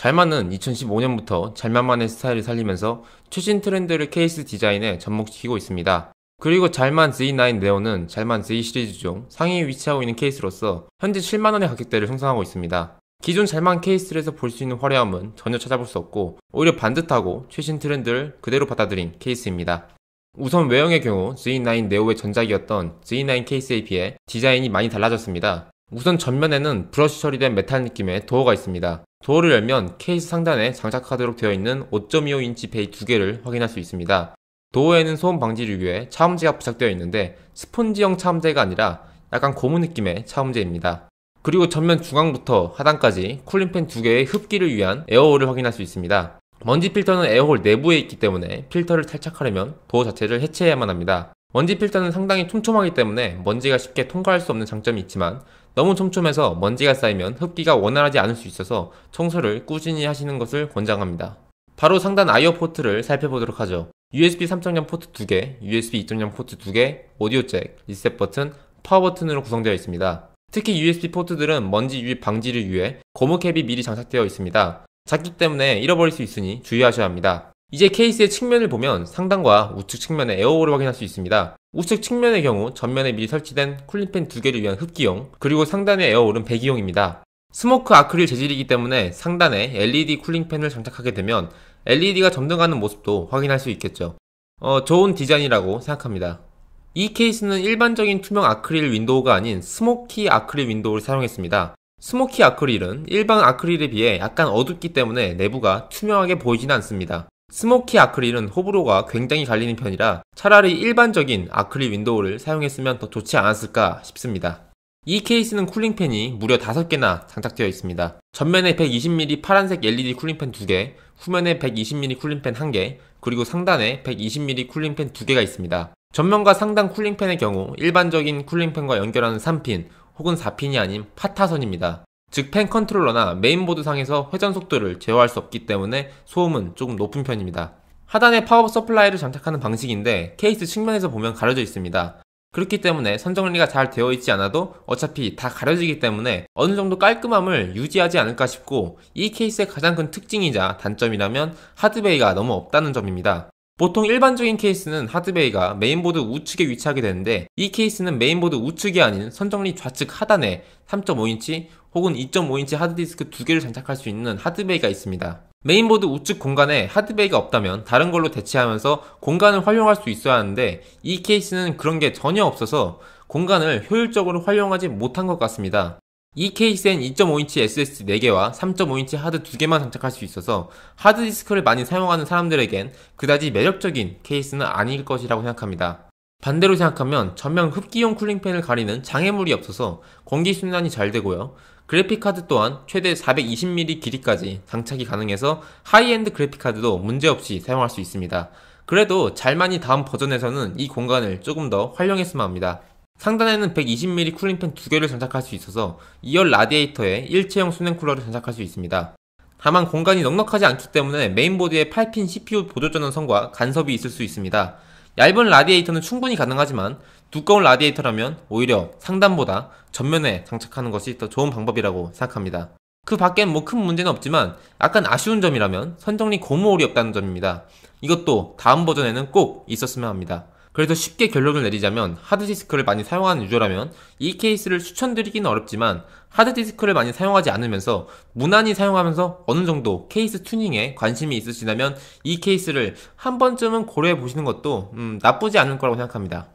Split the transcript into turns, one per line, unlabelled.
잘만은 2015년부터 잘만만의 스타일을 살리면서 최신 트렌드를 케이스 디자인에 접목시키고 있습니다. 그리고 잘만 Z9 네오는 잘만 Z 시리즈 중 상위에 위치하고 있는 케이스로서 현재 7만원의 가격대를 형성하고 있습니다. 기존 잘만 케이스들에서 볼 수 있는 화려함은 전혀 찾아볼 수 없고 오히려 반듯하고 최신 트렌드를 그대로 받아들인 케이스입니다. 우선 외형의 경우 Z9 네오의 전작이었던 Z9 케이스에 비해 디자인이 많이 달라졌습니다. 우선 전면에는 브러쉬 처리된 메탈 느낌의 도어가 있습니다. 도어를 열면 케이스 상단에 장착하도록 되어 있는 5.25인치 베이 두 개를 확인할 수 있습니다. 도어에는 소음 방지를 위해 차음재가 부착되어 있는데 스폰지형 차음재가 아니라 약간 고무 느낌의 차음재입니다. 그리고 전면 중앙부터 하단까지 쿨링팬 두 개의 흡기를 위한 에어홀을 확인할 수 있습니다. 먼지 필터는 에어홀 내부에 있기 때문에 필터를 탈착하려면 도어 자체를 해체해야만 합니다. 먼지 필터는 상당히 촘촘하기 때문에 먼지가 쉽게 통과할 수 없는 장점이 있지만 너무 촘촘해서 먼지가 쌓이면 흡기가 원활하지 않을 수 있어서 청소를 꾸준히 하시는 것을 권장합니다. 바로 상단 아이오 포트를 살펴보도록 하죠. USB 3.0 포트 2개, USB 2.0 포트 2개, 오디오 잭, 리셋 버튼, 파워 버튼으로 구성되어 있습니다. 특히 USB 포트들은 먼지 유입 방지를 위해 고무캡이 미리 장착되어 있습니다. 작기 때문에 잃어버릴 수 있으니 주의하셔야 합니다. 이제 케이스의 측면을 보면 상단과 우측 측면의 에어홀을 확인할 수 있습니다. 우측 측면의 경우 전면에 미리 설치된 쿨링팬 두 개를 위한 흡기용 그리고 상단에 에어오른 배기용입니다. 스모크 아크릴 재질이기 때문에 상단에 LED 쿨링팬을 장착하게 되면 LED가 점등하는 모습도 확인할 수 있겠죠. 어, 좋은 디자인이라고 생각합니다. 이 케이스는 일반적인 투명 아크릴 윈도우가 아닌 스모키 아크릴 윈도우를 사용했습니다. 스모키 아크릴은 일반 아크릴에 비해 약간 어둡기 때문에 내부가 투명하게 보이진 않습니다. 스모키 아크릴은 호불호가 굉장히 갈리는 편이라 차라리 일반적인 아크릴 윈도우를 사용했으면 더 좋지 않았을까 싶습니다. 이 케이스는 쿨링팬이 무려 5개나 장착되어 있습니다. 전면에 120mm 파란색 LED 쿨링팬 2개, 후면에 120mm 쿨링팬 1개, 그리고 상단에 120mm 쿨링팬 2개가 있습니다. 전면과 상단 쿨링팬의 경우 일반적인 쿨링팬과 연결하는 3핀 혹은 4핀이 아닌 파타선입니다. 즉펜 컨트롤러나 메인보드 상에서 회전 속도를 제어할 수 없기 때문에 소음은 조금 높은 편입니다. 하단에 파워 서플라이를 장착하는 방식인데 케이스 측면에서 보면 가려져 있습니다. 그렇기 때문에 선정리가 잘 되어 있지 않아도 어차피 다 가려지기 때문에 어느 정도 깔끔함을 유지하지 않을까 싶고 이 케이스의 가장 큰 특징이자 단점이라면 하드베이가 너무 없다는 점입니다. 보통 일반적인 케이스는 하드베이가 메인보드 우측에 위치하게 되는데 이 케이스는 메인보드 우측이 아닌 선정리 좌측 하단에 3.5인치 혹은 2.5인치 하드디스크 두 개를 장착할 수 있는 하드베이가 있습니다. 메인보드 우측 공간에 하드베이가 없다면 다른 걸로 대체하면서 공간을 활용할 수 있어야 하는데 이 케이스는 그런 게 전혀 없어서 공간을 효율적으로 활용하지 못한 것 같습니다. 이케 EK센 2.5인치 SSD 4개와 3.5인치 하드 2개만 장착할 수 있어서 하드디스크를 많이 사용하는 사람들에겐 그다지 매력적인 케이스는 아닐 것이라고 생각합니다. 반대로 생각하면 전면 흡기용 쿨링팬을 가리는 장애물이 없어서 공기순환이 잘 되고요. 그래픽카드 또한 최대 420mm 길이까지 장착이 가능해서 하이엔드 그래픽카드도 문제없이 사용할 수 있습니다. 그래도 잘만이 다음 버전에서는 이 공간을 조금 더 활용했으면 합니다. 상단에는 120mm 쿨링팬 두 개를 장착할 수 있어서 2열 라디에이터에 일체형 수냉쿨러를 장착할 수 있습니다. 다만 공간이 넉넉하지 않기 때문에 메인보드에 8핀 CPU 보조 전원선과 간섭이 있을 수 있습니다. 얇은 라디에이터는 충분히 가능하지만 두꺼운 라디에이터라면 오히려 상단보다 전면에 장착하는 것이 더 좋은 방법이라고 생각합니다. 그 밖엔 뭐 큰 문제는 없지만 약간 아쉬운 점이라면 선정리 고무홀이 없다는 점입니다. 이것도 다음 버전에는 꼭 있었으면 합니다. 그래서 쉽게 결론을 내리자면 하드디스크를 많이 사용하는 유저라면 이 케이스를 추천드리기는 어렵지만 하드디스크를 많이 사용하지 않으면서 무난히 사용하면서 어느 정도 케이스 튜닝에 관심이 있으시다면 이 케이스를 한 번쯤은 고려해 보시는 것도 음, 나쁘지 않을 거라고 생각합니다.